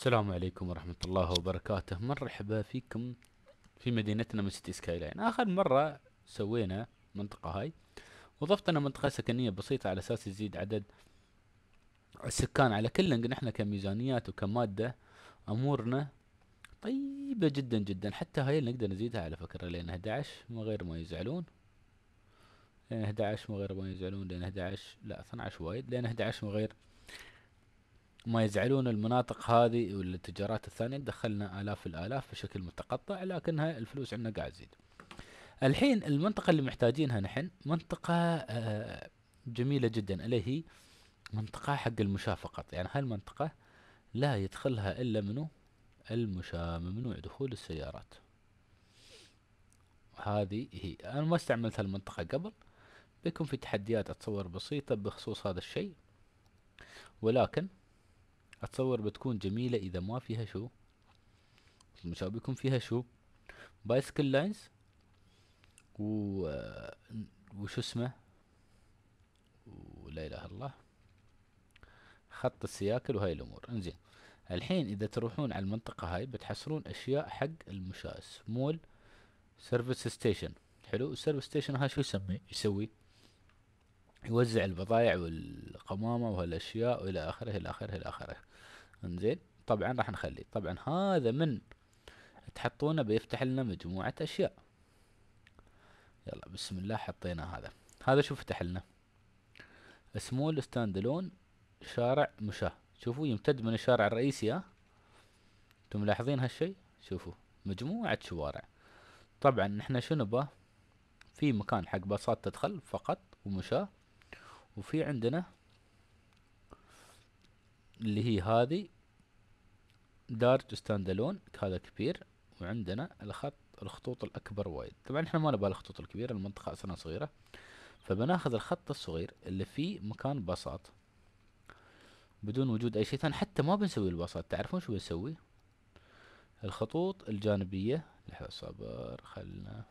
السلام عليكم ورحمة الله وبركاته مرحبا فيكم في مدينتنا من سيتي سكاي لاين آخر مرة سوينا منطقة هاي وضفت لنا منطقة سكنية بسيطة على أساس يزيد عدد السكان على كل نحن كميزانيات وكمادة أمورنا طيبة جدا جدا حتى هاي اللي نقدر نزيدها على فكرة لأن 11 من غير ما يزعلون لأن 11 من غير ما يزعلون لأن 11 لا 12 وايد لأن 11 من غير ما يزعلون المناطق هذه والتجارات الثانية دخلنا آلاف الآلاف بشكل متقطع لكنها الفلوس عندنا قاعد تزيد الحين المنطقة اللي محتاجينها نحن منطقة آه، جميلة جدا اللي هي منطقة حق المشاة فقط يعني هالمنطقة لا يدخلها إلا منو المشاة ممنوع دخول السيارات هذه هي أنا ما استعملت هالمنطقة قبل بيكون في تحديات أتصور بسيطة بخصوص هذا الشيء ولكن اتصور بتكون جميلة اذا ما فيها شو المشابه بيكون فيها شو بايسكل لاينز و وشو اسمه ولا اله الا الله خط السياكل وهاي الامور انزين الحين اذا تروحون على المنطقة هاي بتحصلون اشياء حق المشاة مول سيرفيس ستيشن حلو السيرفيس ستيشن هاي شو يسمي يسوي يوزع البضائع والقمامة وهالاشياء والى اخره الى اخره الى اخره انزين طبعا راح نخلي طبعا هذا من تحطونه بيفتح لنا مجموعة اشياء يلا بسم الله حطينا هذا هذا شو فتح لنا سمول ستاندلون شارع مشاه شوفوا يمتد من الشارع الرئيسي ها انتم ملاحظين هالشي شوفوا مجموعة شوارع طبعا نحنا شنو با في مكان حق باصات تدخل فقط ومشاه وفي عندنا اللي هي هذه دارج ستاند الون هذا كبير وعندنا الخط الخطوط الأكبر وايد طبعا احنا ما نبغى الخطوط الكبيرة المنطقة أصلا صغيرة فبناخذ الخط الصغير اللي فيه مكان بساط بدون وجود أي شيء ثاني حتى ما بنسوي البساط تعرفون شو بنسوي الخطوط الجانبية لحظة صبر خلنا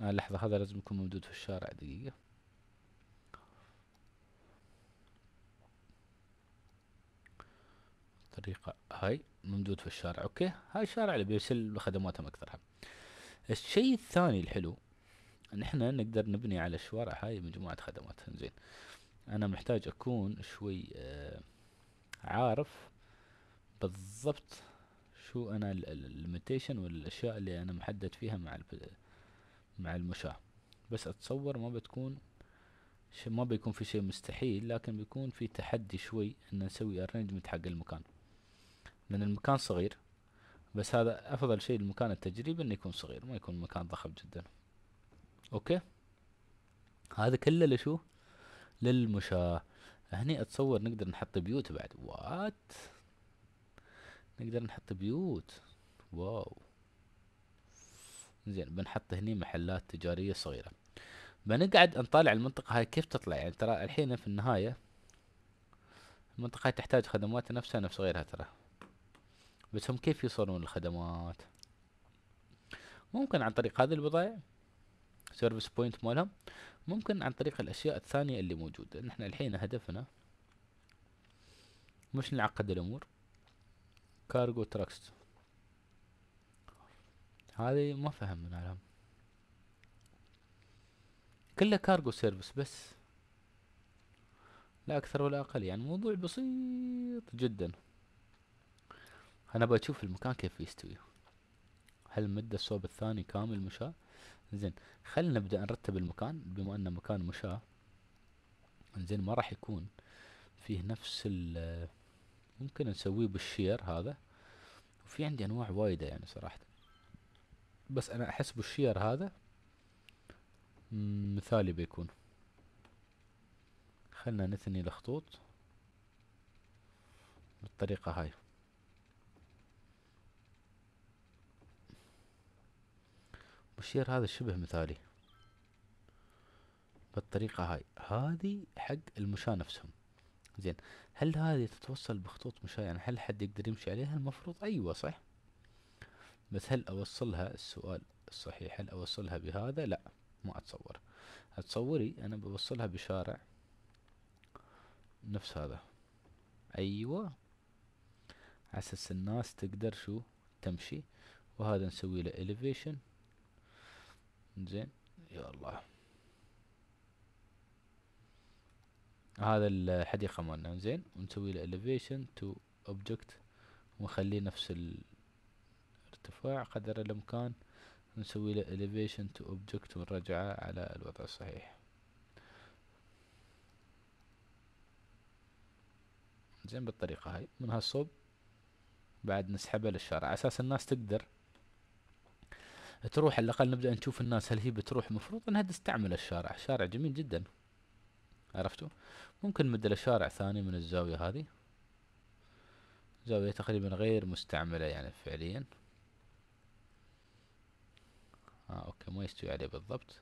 آه لحظة هذا لازم يكون موجود في الشارع دقيقة الطريقة هاي ممدود في الشارع اوكي هاي الشارع اللي بيرسل خدماتهم اكثرها الشيء الثاني الحلو ان احنا نقدر نبني على الشوارع هاي مجموعة خدمات زين انا محتاج اكون شوي آه عارف بالضبط شو انا الليمتيشن والاشياء اللي انا محدد فيها مع مع المشاة بس اتصور ما بتكون ما بيكون في شيء مستحيل لكن بيكون في تحدي شوي ان نسوي ارينجمنت حق المكان من المكان صغير بس هذا أفضل شيء المكان التجريب إنه يكون صغير ما يكون مكان ضخم جدا أوكي هذا كله لشو للمشاة هني أتصور نقدر نحط بيوت بعد وات نقدر نحط بيوت واو زين بنحط هني محلات تجارية صغيرة بنقعد نطالع المنطقة هاي كيف تطلع يعني ترى الحين في النهاية المنطقة هاي تحتاج خدمات نفسها نفس غيرها ترى بس هم كيف يوصلون الخدمات ممكن عن طريق هذه البضائع سيرفيس بوينت مالهم ممكن عن طريق الاشياء الثانية اللي موجودة نحن الحين هدفنا مش نعقد الامور كارغو تراكس هذه ما من عالم كله كارغو سيرفيس بس لا اكثر ولا اقل يعني موضوع بسيط جدا انا بشوف المكان كيف يستوي هل مد الصوب الثاني كامل مشاة زين خلينا نبدأ نرتب المكان بما انه مكان مشاة زين ما راح يكون فيه نفس ال ممكن نسويه بالشير هذا وفي عندي انواع وايدة يعني صراحة بس انا احس بالشير هذا مثالي بيكون خلنا نثني الخطوط بالطريقة هاي والشير هذا شبه مثالي بالطريقة هاي هذه حق المشاة نفسهم زين هل هذه تتوصل بخطوط مشاة يعني هل حد يقدر يمشي عليها المفروض أيوة صح بس هل أوصلها السؤال الصحيح هل أوصلها بهذا لا ما أتصور أتصوري أنا بوصلها بشارع نفس هذا أيوة عساس الناس تقدر شو تمشي وهذا نسوي له elevation زين يا الله هذا الحديقة مالنا زين ونسوي له elevation to object ونخليه نفس الارتفاع قدر الامكان نسوي له elevation to object ونرجعه على الوضع الصحيح زين بالطريقة هاي من هالصوب بعد نسحبه للشارع على اساس الناس تقدر تروح على الاقل نبدا نشوف الناس هل هي بتروح مفروض انها تستعمل الشارع الشارع جميل جدا عرفتوا ممكن نمد شارع ثاني من الزاويه هذه زاويه تقريبا غير مستعمله يعني فعليا آه اوكي ما يستوي عليه بالضبط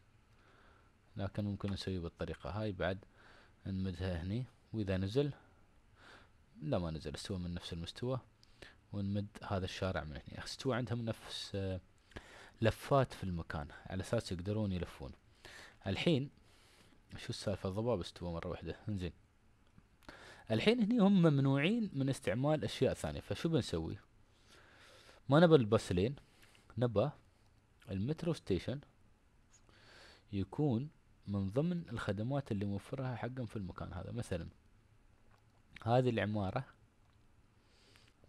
لكن ممكن نسويه بالطريقه هاي بعد نمدها هني واذا نزل لا ما نزل استوى من نفس المستوى ونمد هذا الشارع من هنا استوى عندهم نفس آه، لفات في المكان على اساس يقدرون يلفون الحين شو السالفة الضباب استوى مرة واحدة انزين الحين هني هم ممنوعين من استعمال اشياء ثانية فشو بنسوي ما نبى البسلين لين نبى المترو ستيشن يكون من ضمن الخدمات اللي موفرها حقهم في المكان هذا مثلا هذه العمارة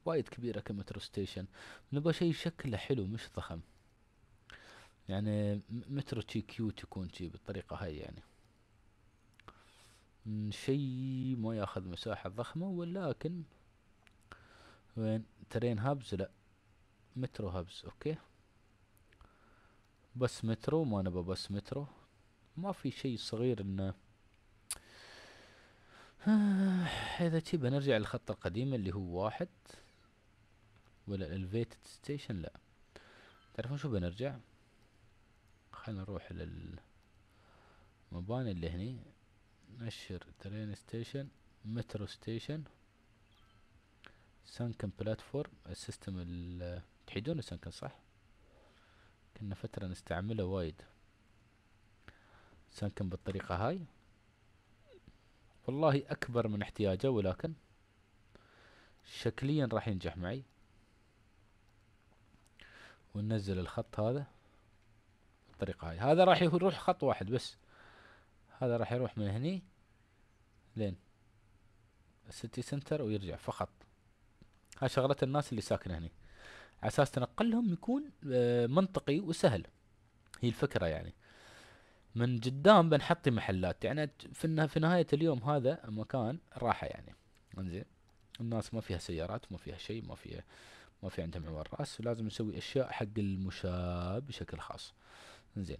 وايد كبيرة كمترو ستيشن نبى شي شكله حلو مش ضخم يعني مترو تي كيو تكون تي بالطريقة هاي يعني شيء ما ياخذ مساحة ضخمة ولكن وين ترين هابز لا مترو هابز اوكي بس مترو ما نبى بس مترو ما في شيء صغير انه اذا تي بنرجع للخط القديم اللي هو واحد ولا الفيتد ستيشن لا تعرفون شو بنرجع خلينا نروح للمباني اللي هني نشر ترين ستيشن مترو ستيشن سانكن بلاتفورم السيستم تحيدون سانكن صح كنا فترة نستعمله وايد سانكن بالطريقة هاي والله أكبر من احتياجه ولكن شكليا راح ينجح معي وننزل الخط هذا الطريقة هاي هذا راح يروح خط واحد بس هذا راح يروح من هني لين السيتي سنتر ويرجع فقط هاي شغلة الناس اللي ساكنة هني على اساس تنقلهم يكون آه، منطقي وسهل هي الفكرة يعني من قدام بنحطي محلات يعني في في نهاية اليوم هذا مكان راحة يعني انزين الناس ما فيها سيارات ما فيها شيء ما فيها ما في عندهم عوار راس ولازم نسوي اشياء حق المشاة بشكل خاص زين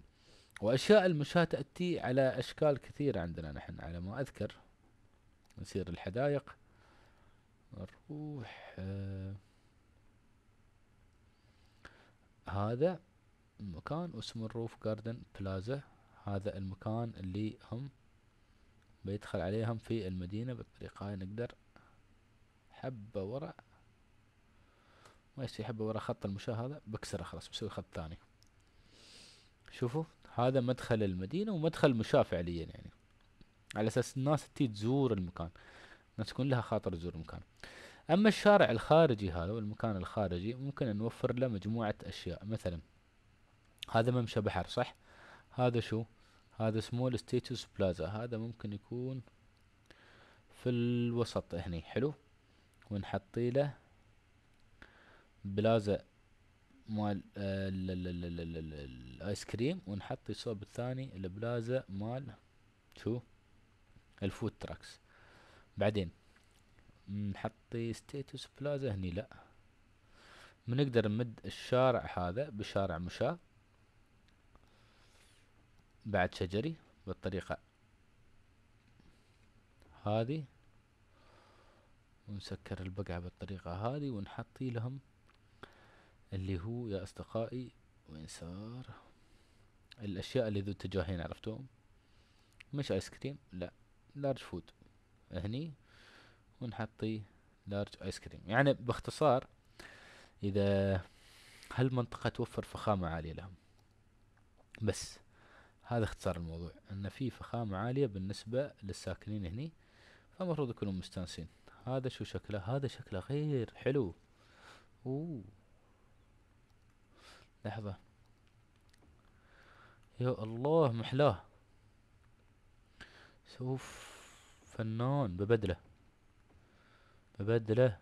واشياء المشاة تاتي على اشكال كثيره عندنا نحن على ما اذكر نسير الحدائق نروح آه، هذا المكان اسمه الروف جاردن بلازا هذا المكان اللي هم بيدخل عليهم في المدينة بالطريقة هاي نقدر حبة ورا ما يصير حبة ورا خط المشاة هذا بكسره خلاص بسوي خط ثاني شوفوا هذا مدخل المدينة ومدخل مشاة فعليا يعني على اساس الناس تي تزور المكان الناس تكون لها خاطر تزور المكان اما الشارع الخارجي هذا والمكان الخارجي ممكن نوفر له مجموعة اشياء مثلا هذا ممشى بحر صح هذا شو هذا سمول ستيتوس بلازا هذا ممكن يكون في الوسط هني حلو ونحطي له بلازا مال آه، الايس كريم ونحط الصوب الثاني البلازا مال شو الفود تراكس بعدين نحطي ستيتس بلازا هني لا بنقدر نمد الشارع هذا بشارع مشاة بعد شجري بالطريقة هذه ونسكر البقعة بالطريقة هذه ونحطي لهم اللي هو يا أصدقائي وين صار الأشياء اللي ذو اتجاهين عرفتوهم مش آيس كريم لا لارج فود هني ونحطي لارج آيس كريم يعني باختصار إذا هالمنطقة توفر فخامة عالية لهم بس هذا اختصار الموضوع ان في فخامة عالية بالنسبة للساكنين هني فمفروض يكونوا مستانسين هذا شو شكله هذا شكله غير حلو اوه لحظة يا الله محلاه شوف فنان ببدله ببدله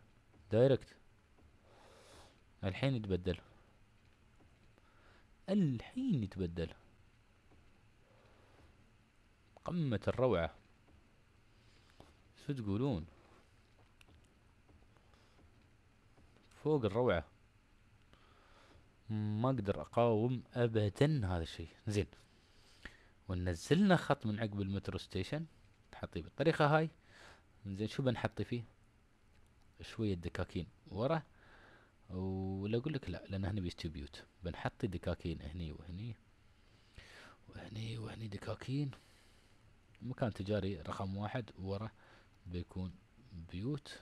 دايركت الحين يتبدل الحين يتبدل قمة الروعة شو تقولون فوق الروعة ما اقدر اقاوم ابدا هذا الشيء زين ونزلنا خط من عقب المترو ستيشن نحطيه بالطريقه هاي زين شو بنحط فيه شويه دكاكين ورا ولا اقول لك لا لان هنا بيستوي بيوت بنحط دكاكين هني وهني وهني وهني دكاكين مكان تجاري رقم واحد ورا بيكون بيوت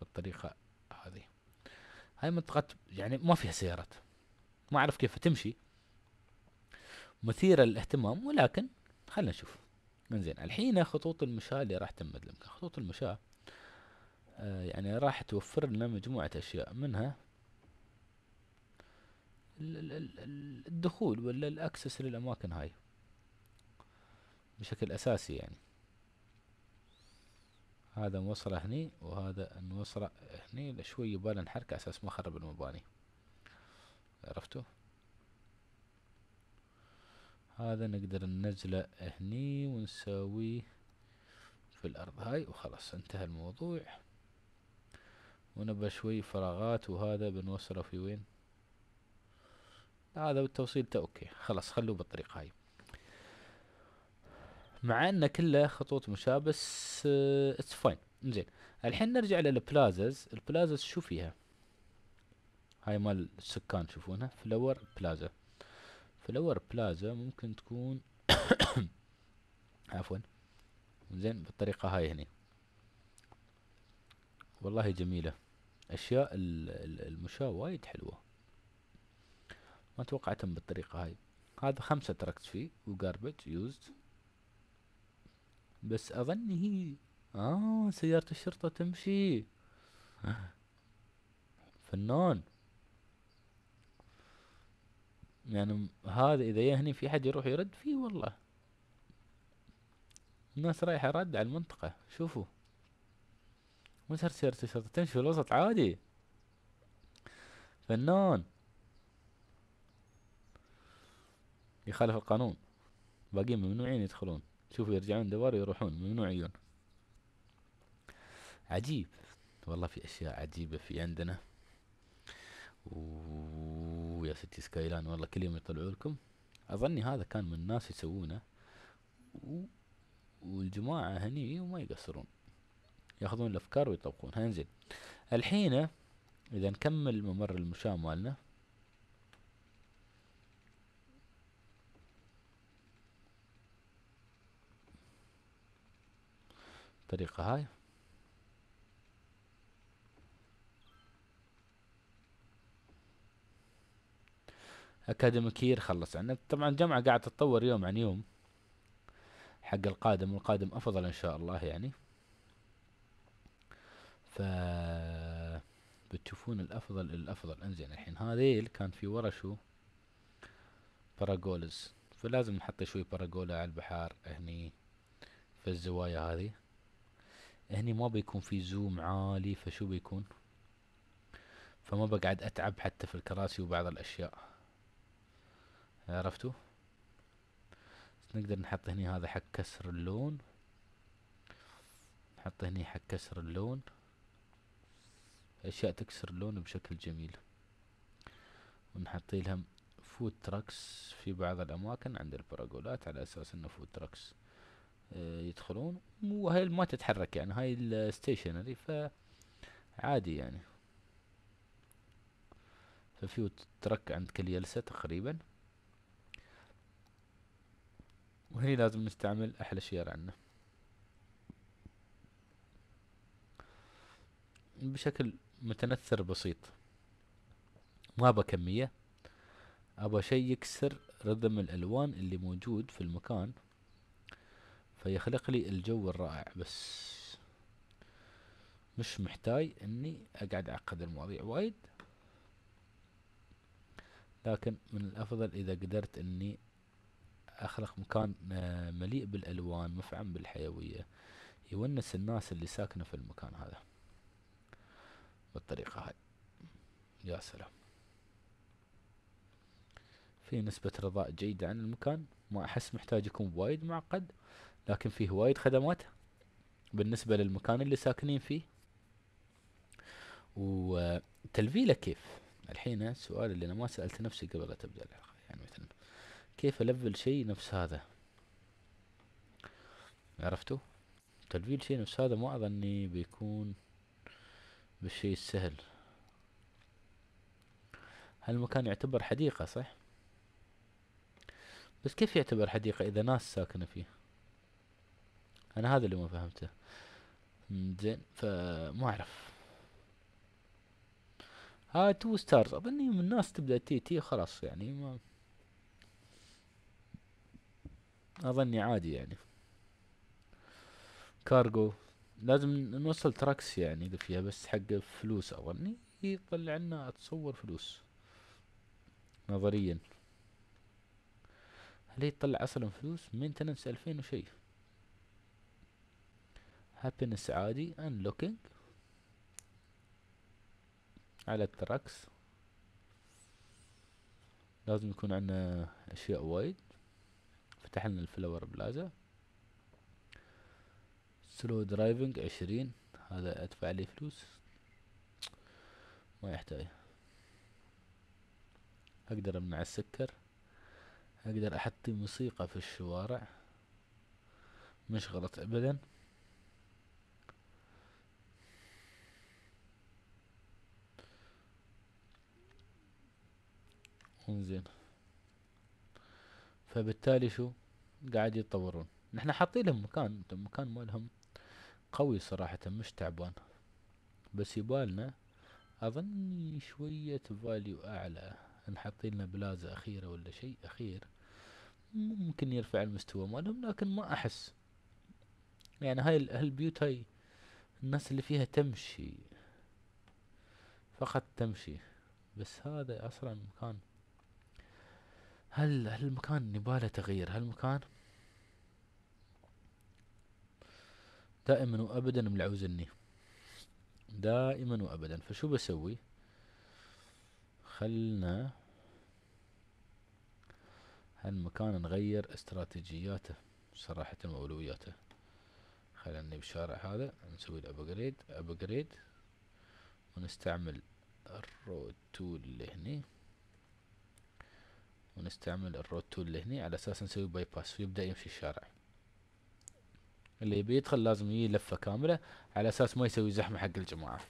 بالطريقة هذه هاي منطقة يعني ما فيها سيارات ما أعرف كيف تمشي مثيرة للاهتمام ولكن خلينا نشوف انزين الحين خطوط المشاة اللي راح تمد لك خطوط المشاة آه يعني راح توفر لنا مجموعة أشياء منها الدخول ولا الأكسس للأماكن هاي بشكل أساسي يعني هذا موصله هني وهذا نوصله هني شوي يبالنا نحركه أساس ما خرب المباني عرفتوا هذا نقدر ننزله هني ونسويه في الأرض هاي وخلاص انتهى الموضوع ونبى شوي فراغات وهذا بنوصله في وين هذا بالتوصيل اوكي خلاص خلوه بالطريقة هاي مع ان كله خطوط مشابه بس اتس آه، فاين زين الحين نرجع للبلازز البلازز شو فيها هاي مال السكان تشوفونها فلور بلازا فلور بلازا ممكن تكون عفوا زين بالطريقة هاي هني والله جميلة أشياء المشاة وايد حلوة ما توقعتهم بالطريقة هاي هذا خمسة تركت فيه وجاربج يوزد بس أظن هي آه سيارة الشرطة تمشي فنان يعني هذا اذا يهني في حد يروح يرد فيه والله الناس رايحة رد على المنطقة شوفوا مو سرسر تسر تمشي في الوسط عادي فنان يخالف القانون باقيين ممنوعين يدخلون شوفوا يرجعون دوار ويروحون ممنوعين عجيب والله في اشياء عجيبة في عندنا ويا ستي سكاي لاين والله كل يوم يطلعوا لكم اظني هذا كان من الناس يسوونه و... والجماعة هني وما يقصرون ياخذون الافكار ويطبقون هنزين الحين اذا نكمل ممر المشاة مالنا الطريقة هاي اكاديمي كير خلص عنا يعني طبعا الجامعه قاعده تتطور يوم عن يوم حق القادم والقادم افضل ان شاء الله يعني ف بتشوفون الافضل الافضل انزين الحين هذيل كان في ورا شو باراجولز فلازم نحط شوي باراجولا على البحار هني في الزوايا هذه هني ما بيكون في زوم عالي فشو بيكون فما بقعد اتعب حتى في الكراسي وبعض الاشياء عرفتوا نقدر نحط هني هذا حق كسر اللون نحط هني حق كسر اللون اشياء تكسر اللون بشكل جميل ونحط لهم فود تراكس في بعض الاماكن عند البراغولات على اساس انه فود تراكس آه، يدخلون وهي ما تتحرك يعني هاي الستيشنري فعادي يعني ففي ترك عند كل جلسة تقريبا وهني لازم نستعمل احلى شير عندنا بشكل متنثر بسيط ما ابى كمية ابى شيء يكسر رذم الالوان اللي موجود في المكان فيخلق لي الجو الرائع بس مش محتاج اني اقعد اعقد المواضيع وايد لكن من الافضل اذا قدرت اني أخلق مكان آه، مليء بالألوان مفعم بالحيوية يونس الناس اللي ساكنة في المكان هذا بالطريقة هاي يا سلام في نسبة رضاء جيدة عن المكان ما أحس محتاج يكون وايد معقد لكن فيه وايد خدمات بالنسبة للمكان اللي ساكنين فيه وتلفيله كيف الحين السؤال اللي أنا ما سألت نفسي قبل لا تبدأ الحلقة يعني مثلا كيف الفل شي نفس هذا عرفتوا تلفيل شي نفس هذا ما اظني بيكون بالشيء السهل هالمكان يعتبر حديقة صح بس كيف يعتبر حديقة اذا ناس ساكنة فيه انا هذا اللي ما فهمته زين فما اعرف ها تو ستارز اظني من الناس تبدا تي تي خلاص يعني ما اظني عادي يعني كارغو لازم نوصل تراكس يعني اذا فيها بس حق فلوس اظني يطلع لنا اتصور فلوس نظريا هل يطلع اصلا فلوس من تنس الفين وشي هابينس عادي ان لوكينج على التراكس لازم يكون عندنا اشياء وايد فتح لنا الفلاور بلازا سلو درايفنج عشرين هذا ادفع لي فلوس ما يحتاج اقدر امنع السكر اقدر احط موسيقى في الشوارع مش غلط ابدا انزين فبالتالي شو قاعد يتطورون نحن حاطين لهم مكان مكان مالهم قوي صراحة مش تعبان بس يبالنا اظن شوية فاليو اعلى نحطين لنا بلازة اخيرة ولا شيء اخير ممكن يرفع المستوى مالهم لكن ما احس يعني هاي البيوت هاي الناس اللي فيها تمشي فقط تمشي بس هذا اصلا مكان هل هالمكان يباله تغيير هالمكان دائما وابدا ملعوزني دائما وابدا فشو بسوي خلنا هالمكان نغير استراتيجياته صراحة واولوياته خلني بشارع هذا نسوي الابجريد ابجريد ونستعمل الرود تول اللي هني ونستعمل الروت تول اللي على اساس نسوي باي باس ويبدا يمشي الشارع اللي يبي يدخل لازم يجي لفه كامله على اساس ما يسوي زحمه حق الجماعه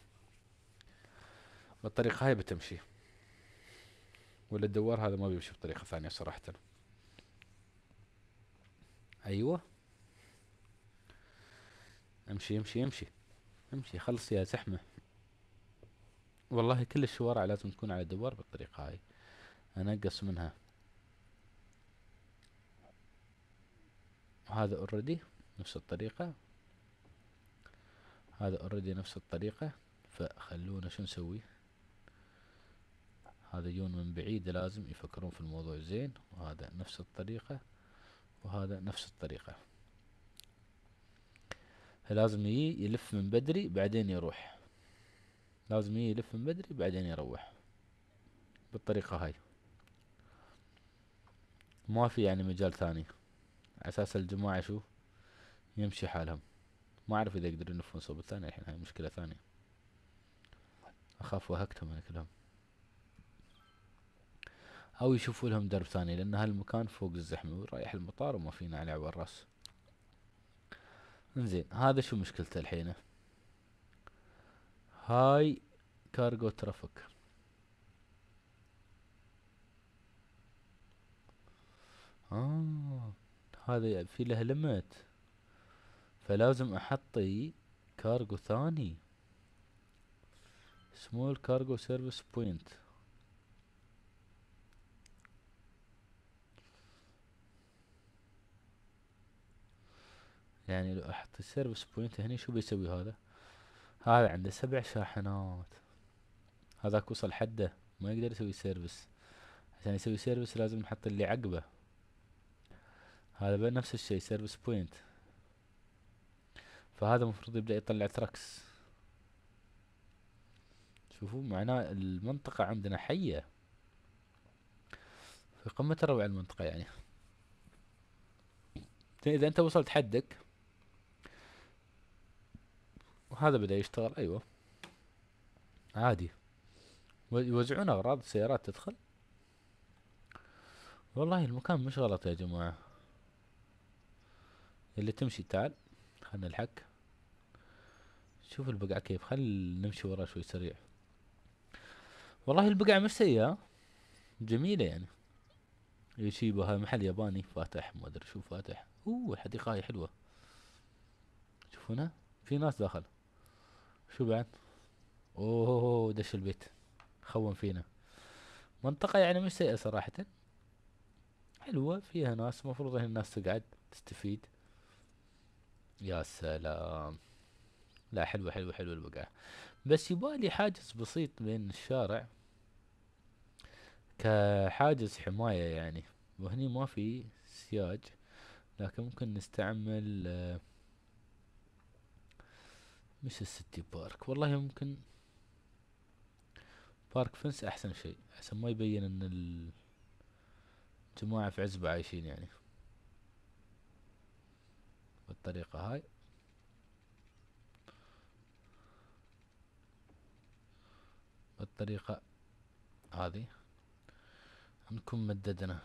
بالطريقه هاي بتمشي ولا الدوار هذا ما بيمشي بطريقه ثانيه صراحه ايوه امشي امشي امشي امشي خلص يا زحمه والله كل الشوارع لازم تكون على دوار بالطريقه هاي انقص منها وهذا اوريدي نفس الطريقة هذا اوريدي نفس الطريقة فخلونا شو نسوي هذا يجون من بعيد لازم يفكرون في الموضوع زين وهذا نفس الطريقة وهذا نفس الطريقة لازم يجي يلف من بدري بعدين يروح لازم يجي يلف من بدري بعدين يروح بالطريقة هاي ما في يعني مجال ثاني اساس الجماعة شو يمشي حالهم ما اعرف اذا يقدرون يلفون صوب الثاني الحين هاي مشكلة ثانية اخاف وهكتهم انا كلهم او يشوفوا لهم درب ثاني لان هالمكان فوق الزحمة ورايح المطار وما فينا على عبر الراس انزين هذا شو مشكلته الحين هاي كارغو ترافيك آه هذا في له لمت فلازم احطي كارغو ثاني سمول كارغو سيرفيس بوينت يعني لو احط السيرفيس بوينت هني شو بيسوي هذا هذا عنده سبع شاحنات هذاك وصل حده ما يقدر يسوي سيرفيس عشان يسوي سيرفيس لازم نحط اللي عقبه هذا بقى نفس الشيء سيرفيس بوينت فهذا المفروض يبدأ يطلع تراكس شوفوا معناه المنطقة عندنا حية في قمة الروعة المنطقة يعني إذا أنت وصلت حدك وهذا بدأ يشتغل أيوة عادي يوزعون أغراض سيارات تدخل والله المكان مش غلط يا جماعة اللي تمشي تعال خلنا نلحق شوف البقعة كيف خل نمشي ورا شوي سريع والله البقعة مش سيئة جميلة يعني يشيبها محل ياباني فاتح ما ادري شو فاتح اوه الحديقة هاي حلوة شوفونها في ناس داخل شو بعد اوه دش البيت خون فينا منطقة يعني مش سيئة صراحة حلوة فيها ناس المفروض الناس تقعد تستفيد يا سلام لا حلوة حلوة حلوة الوقعة بس يبالي حاجز بسيط بين الشارع كحاجز حماية يعني وهني ما في سياج لكن ممكن نستعمل آه، مش السيتي بارك والله ممكن بارك فنس احسن شيء عشان ما يبين ان الجماعة في عزبة عايشين يعني بالطريقة هاي بالطريقة هذه نكون مددنا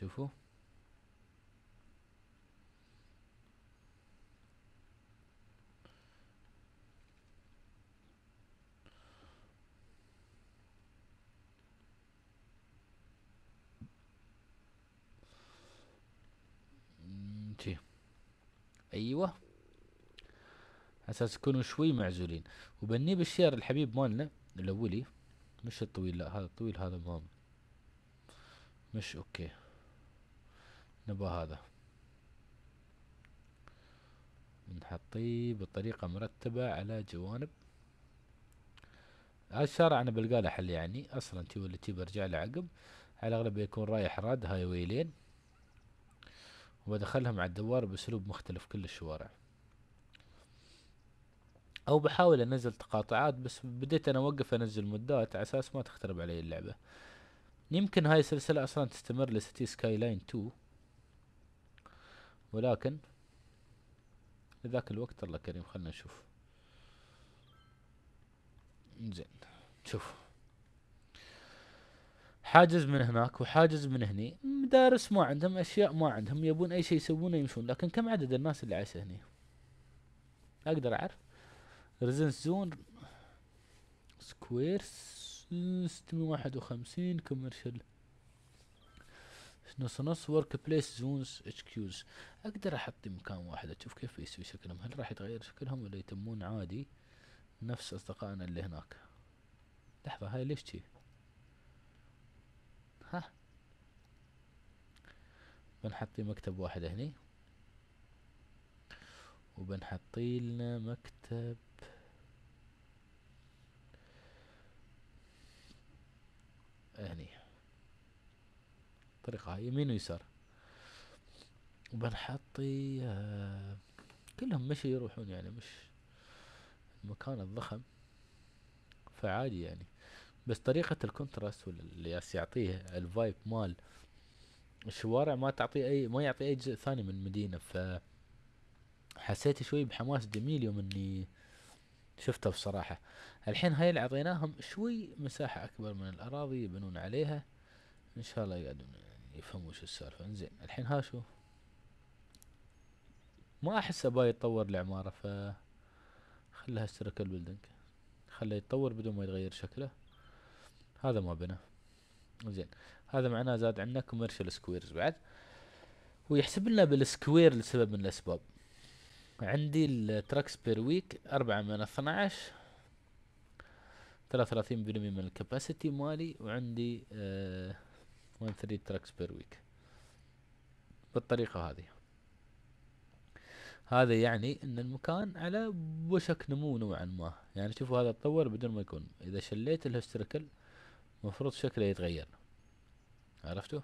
شوفوا ايوه اساس يكونوا شوي معزولين وبني بالشير الحبيب مالنا الاولي مش الطويل لا هذا الطويل هذا ما مش اوكي نبى هذا نحطيه بطريقة مرتبة على جوانب هذا الشارع انا بلقاله حل يعني اصلا تي ولا تي برجع له عقب على الاغلب يكون رايح راد هاي ويلين وبدخلهم على الدوار بأسلوب مختلف كل الشوارع أو بحاول أنزل تقاطعات بس بديت أنا أوقف أنزل مدات على أساس ما تخترب علي اللعبة يمكن هاي السلسلة أصلا تستمر لسيتي سكاي لاين 2 ولكن لذاك الوقت الله كريم خلنا نشوف زين شوف حاجز من هناك وحاجز من هني مدارس ما عندهم اشياء ما عندهم يبون اي شيء يسوونه يمشون لكن كم عدد الناس اللي عايشه هني اقدر اعرف ريزنس زون سكوير ستمية واحد وخمسين كوميرشال نص نص ورك بليس زونز اتش كيوز اقدر احط مكان واحد اشوف كيف يسوي شكلهم هل راح يتغير شكلهم ولا يتمون عادي نفس اصدقائنا اللي هناك لحظة هاي ليش شي ها بنحطي مكتب واحد هني وبنحطي لنا مكتب هني الطريقة هاي يمين ويسار وبنحطي آه، كلهم مشي يروحون يعني مش المكان الضخم فعادي يعني بس طريقة الكونتراست اللي يعطيه الفايب مال الشوارع ما تعطي اي ما يعطي اي جزء ثاني من المدينة ف حسيت شوي بحماس جميل يوم اني شفته بصراحة الحين هاي اللي عطيناهم شوي مساحة اكبر من الاراضي يبنون عليها ان شاء الله يقعدون يفهموا شو السالفة انزين الحين ها شو ما احس ابا يتطور العمارة ف خلها اشترك بلدنج خله يتطور بدون ما يتغير شكله هذا ما بنى زين هذا معناه زاد عندنا كوميرشال سكويرز بعد ويحسب لنا بالسكوير لسبب من الاسباب عندي التراكس بير ويك أربعة من اثناعش ثلاثة وثلاثين بالمية من الكباسيتي مالي وعندي آه ثري تراكس بير ويك بالطريقة هذه هذا يعني ان المكان على وشك نمو نوعا ما يعني شوفوا هذا تطور بدون ما يكون اذا شليت الهستركل مفروض شكله يتغير عرفتوا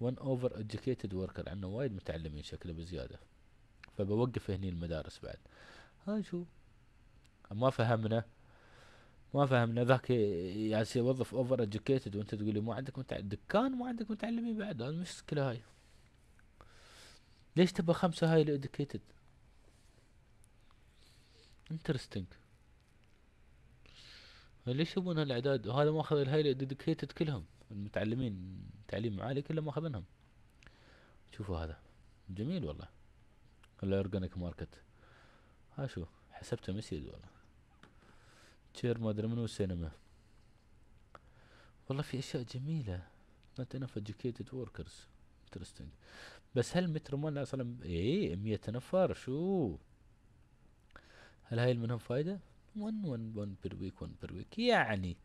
وان اوفر educated worker عندنا وايد متعلمين شكله بزيادة فبوقف هني المدارس بعد ها شو ما فهمنا ما فهمنا ذاك ياس يوظف اوفر educated وانت تقول لي ما عندك متعلم دكان ما عندك متعلمين بعد كل هاي ليش تبغى خمسة هاي الادوكيتد انترستنج ليش يبون هالاعداد وهذا ماخذ الهايلي ديديكيتد كلهم المتعلمين تعليم عالي كله ماخذ منهم شوفوا هذا جميل والله الاورجانيك ماركت ها شو حسبته مسيد والله تشير ما ادري منو السينما والله في اشياء جميله not enough educated workers interesting بس هل متر مال اصلا ايه 100 نفر شو هل هاي منهم فايده ون ون ون بير ويك ون بير ويك يعني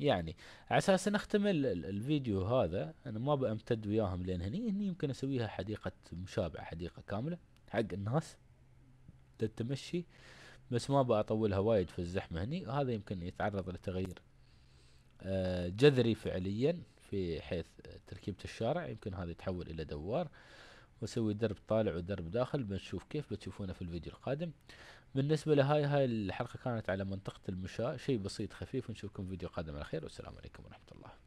يعني على اساس نختم الفيديو هذا انا ما بامتد وياهم لين هني هني يمكن اسويها حديقه مشابعه حديقه كامله حق الناس للتمشي بس ما بأطولها وايد في الزحمة هني هذا يمكن يتعرض لتغيير آه، جذري فعليا في حيث تركيبة الشارع يمكن هذا يتحول إلى دوار وأسوي درب طالع ودرب داخل بنشوف كيف بتشوفونه في الفيديو القادم بالنسبه لهاي هاي الحلقه كانت على منطقه المشاة شيء بسيط خفيف ونشوفكم فيديو قادم على خير والسلام عليكم ورحمه الله